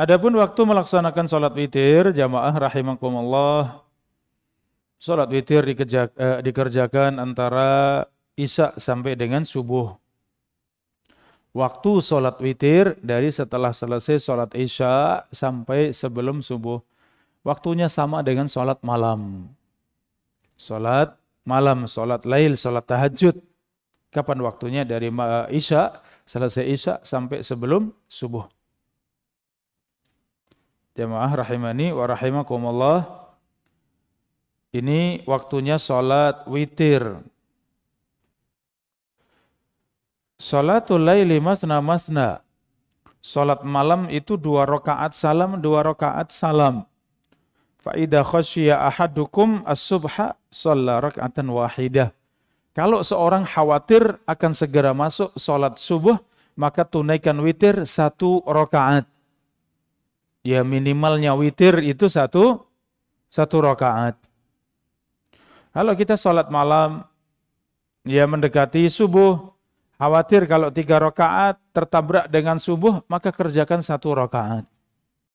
Adapun waktu melaksanakan sholat witir jamaah rahimakumullah sholat witir dikejak, eh, dikerjakan antara isya sampai dengan subuh. Waktu sholat witir dari setelah selesai sholat isya sampai sebelum subuh. Waktunya sama dengan sholat malam. Sholat malam, sholat lail, sholat tahajud. Kapan waktunya dari isya, selesai isya sampai sebelum subuh jamaah rahimani wa rahimakumullah. Ini waktunya sholat witir. Sholatul layli masna masna. Sholat malam itu dua rakaat salam, dua rakaat salam. Fa'idha khasyia ahadukum as-subha sholat rakaatan wahidah. Kalau seorang khawatir akan segera masuk sholat subuh, maka tunaikan witir satu rokaat ya minimalnya witir itu satu satu rakaat. Kalau kita sholat malam, ya mendekati subuh, khawatir kalau tiga rakaat tertabrak dengan subuh, maka kerjakan satu rakaat.